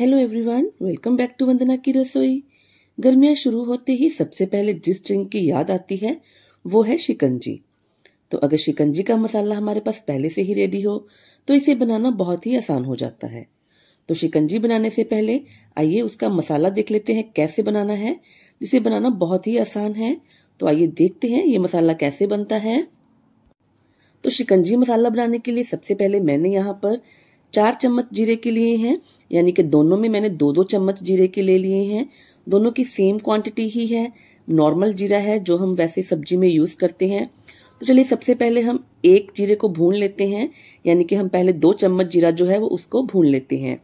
hello everyone welcome back to Vandana की रसोई गर्मियां शुरू होते ही सबसे पहले जिस ड्रिंक की याद आती है वो है शिकंजी तो अगर शिकंजी का मसाला हमारे पास पहले से ही रेडी हो तो इसे बनाना बहुत ही आसान हो जाता है तो शिकंजी बनाने से पहले आइए उसका मसाला देख लेते हैं कैसे बनाना है जिसे बनाना बहुत ही आसान है तो आइए देखते हैं ये मसाला कैसे बनता है तो शिकंजी मसाला बनाने के लिए सबसे पहले मैंने यहाँ पर चार चम्मच जीरे के लिए हैं यानी कि दोनों में मैंने दो दो चम्मच जीरे के ले लिए हैं दोनों की सेम क्वांटिटी ही है नॉर्मल जीरा है जो हम वैसे सब्जी में यूज़ करते हैं तो चलिए सबसे पहले हम एक जीरे को भून लेते हैं यानी कि हम पहले दो चम्मच जीरा जो है वो उसको भून लेते हैं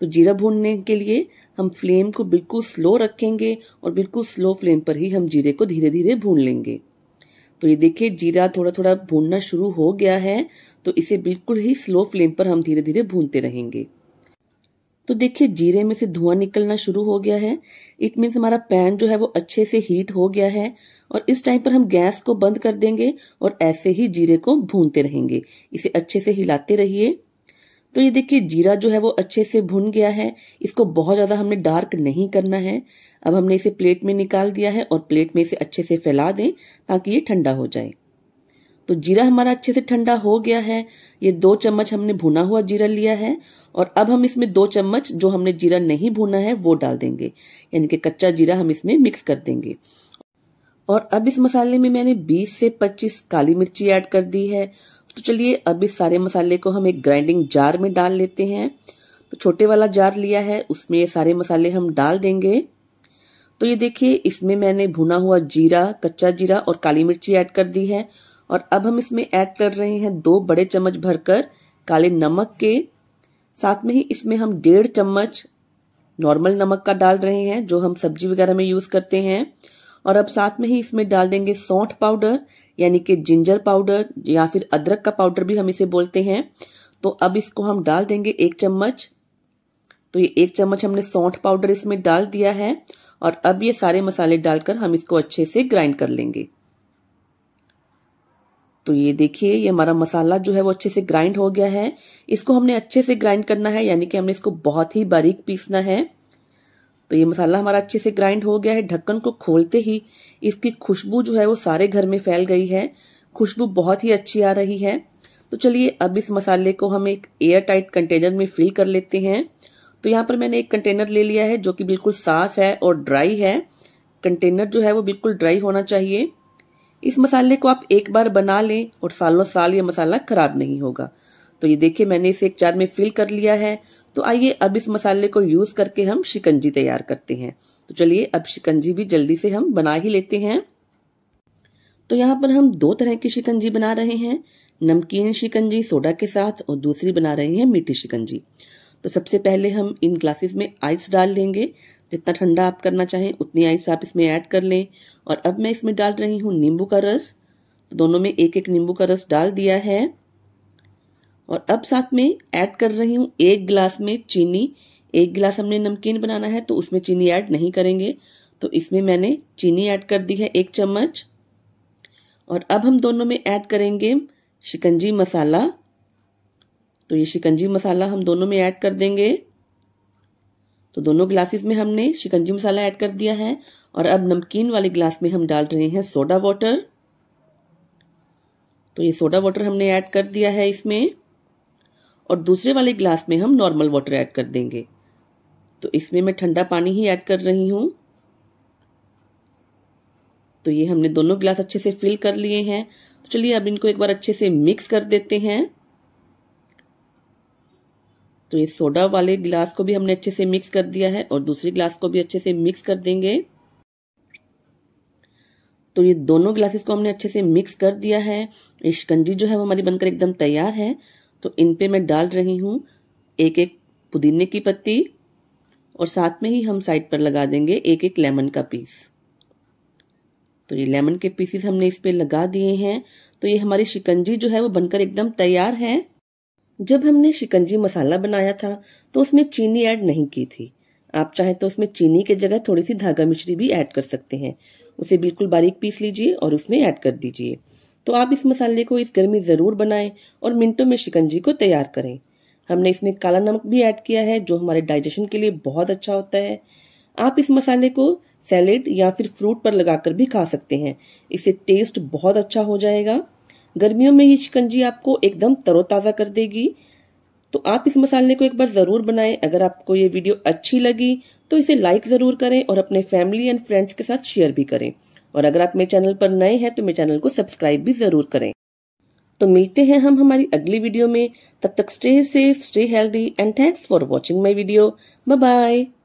तो जीरा भूनने के लिए हम फ्लेम को बिल्कुल स्लो रखेंगे और बिल्कुल स्लो फ्लेम पर ही हम जीरे को धीरे धीरे भून लेंगे तो ये देखिए जीरा थोड़ा थोड़ा भूनना शुरू हो गया है तो इसे बिल्कुल ही स्लो फ्लेम पर हम धीरे धीरे भूनते रहेंगे तो देखिए जीरे में से धुआं निकलना शुरू हो गया है इट मीन्स हमारा पैन जो है वो अच्छे से हीट हो गया है और इस टाइम पर हम गैस को बंद कर देंगे और ऐसे ही जीरे को भूनते रहेंगे इसे अच्छे से हिलाते रहिए तो ये देखिए जीरा जो है वो अच्छे से भुन गया है इसको बहुत ज़्यादा हमने डार्क नहीं करना है अब हमने इसे प्लेट में निकाल दिया है और प्लेट में इसे अच्छे से फैला दें ताकि ये ठंडा हो जाए तो जीरा हमारा अच्छे से ठंडा हो गया है ये दो चम्मच हमने भुना हुआ जीरा लिया है और अब हम इसमें दो चम्मच जो हमने जीरा नहीं भुना है वो डाल देंगे यानी कि कच्चा जीरा हम इसमें मिक्स कर देंगे और अब इस मसाले में मैंने 20 से 25 काली मिर्ची ऐड कर दी है तो चलिए अब इस सारे मसाले को हम एक ग्राइंडिंग जार में डाल लेते हैं तो छोटे वाला जार लिया है उसमें ये सारे मसाले हम डाल देंगे तो ये देखिए इसमें मैंने भुना हुआ जीरा कच्चा जीरा और काली मिर्ची ऐड कर दी है और अब हम इसमें ऐड कर रहे हैं दो बड़े चम्मच भरकर काले नमक के साथ में ही इसमें हम डेढ़ चम्मच नॉर्मल नमक का डाल रहे हैं जो हम सब्जी वगैरह में यूज करते हैं और अब साथ में ही इसमें डाल देंगे सौंठ पाउडर यानी कि जिंजर पाउडर या फिर अदरक का पाउडर भी हम इसे बोलते हैं तो अब इसको हम डाल देंगे एक चम्मच तो ये एक चम्मच हमने सौंठ पाउडर इसमें डाल दिया है और अब ये सारे मसाले डालकर हम इसको अच्छे से ग्राइंड कर लेंगे तो ये देखिए ये हमारा मसाला जो है वो अच्छे से ग्राइंड हो गया है इसको हमने अच्छे से ग्राइंड करना है यानी कि हमने इसको बहुत ही बारीक पीसना है तो ये मसाला हमारा अच्छे से ग्राइंड हो गया है ढक्कन को खोलते ही इसकी खुशबू जो है वो सारे घर में फैल गई है खुशबू बहुत ही अच्छी आ रही है तो चलिए अब इस मसाले को हम एक एयर टाइट कंटेनर में फिल कर लेते हैं तो यहाँ पर मैंने एक कंटेनर ले लिया है जो कि बिल्कुल साफ है और ड्राई है कंटेनर जो है वो बिल्कुल ड्राई होना चाहिए इस मसाले को आप एक बार बना लें और सालों साल ये मसाला खराब नहीं होगा तो ये देखिए मैंने इसे एक चार में फिल कर लिया है तो आइए अब इस मसाले को यूज़ करके हम शिकंजी तैयार करते हैं तो चलिए अब शिकंजी भी जल्दी से हम बना ही लेते हैं तो यहाँ पर हम दो तरह की शिकंजी बना रहे हैं नमकीन शिकंजी सोडा के साथ और दूसरी बना रहे हैं मीठी शिकंजी तो सबसे पहले हम इन ग्लासेस में आइस डाल लेंगे जितना ठंडा आप करना चाहें उतनी आइस आप इसमें ऐड कर लें और अब मैं इसमें डाल रही हूँ नींबू का रस तो दोनों में एक एक नींबू का रस डाल दिया है और अब साथ में ऐड कर रही हूँ एक गिलास में चीनी एक गिलास हमने नमकीन बनाना है तो उसमें चीनी ऐड नहीं करेंगे तो इसमें मैंने चीनी ऐड कर दी है एक चम्मच और अब हम दोनों में ऐड करेंगे शिकंजी मसाला तो ये शिकंजी मसाला हम दोनों में ऐड कर देंगे तो दोनों ग्लासेस में हमने शिकंजी मसाला ऐड कर दिया है और अब नमकीन वाले ग्लास में हम डाल रहे हैं सोडा वाटर तो ये सोडा वाटर हमने ऐड कर दिया है इसमें और दूसरे वाले ग्लास में हम नॉर्मल वाटर ऐड कर देंगे तो इसमें मैं ठंडा पानी ही ऐड कर रही हूँ तो ये हमने दोनों ग्लास अच्छे से फिल कर लिए हैं तो चलिए अब इनको एक बार अच्छे से मिक्स कर देते हैं तो ये सोडा वाले गिलास को भी हमने अच्छे से मिक्स कर दिया है और दूसरे गिलास को भी अच्छे से मिक्स कर देंगे तो ये दोनों ग्लासेस को हमने अच्छे से मिक्स कर दिया है ये शिकंजी जो है वो हमारी बनकर एकदम तैयार है तो इन पे मैं डाल रही हूँ एक एक पुदीने की पत्ती और साथ में ही हम साइड पर लगा देंगे एक एक लेमन का पीस तो ये लेमन के पीसेस हमने इस पे लगा दिए हैं तो ये हमारी शिकंजी जो है वो बनकर एकदम तैयार है जब हमने शिकंजी मसाला बनाया था तो उसमें चीनी ऐड नहीं की थी आप चाहें तो उसमें चीनी की जगह थोड़ी सी धागा मिश्री भी ऐड कर सकते हैं उसे बिल्कुल बारीक पीस लीजिए और उसमें ऐड कर दीजिए तो आप इस मसाले को इस गर्मी ज़रूर बनाएं और मिनटों में शिकंजी को तैयार करें हमने इसमें काला नमक भी ऐड किया है जो हमारे डाइजेशन के लिए बहुत अच्छा होता है आप इस मसाले को सैलेड या फिर फ्रूट पर लगाकर भी खा सकते हैं इससे टेस्ट बहुत अच्छा हो जाएगा गर्मियों में ये शिकंजी आपको एकदम तरोताज़ा कर देगी तो आप इस मसाले को एक बार ज़रूर बनाएं अगर आपको ये वीडियो अच्छी लगी तो इसे लाइक ज़रूर करें और अपने फैमिली एंड फ्रेंड्स के साथ शेयर भी करें और अगर आप मेरे चैनल पर नए हैं तो मेरे चैनल को सब्सक्राइब भी ज़रूर करें तो मिलते हैं हम हमारी अगली वीडियो में तब तक stay safe stay healthy and thanks for watching my video bye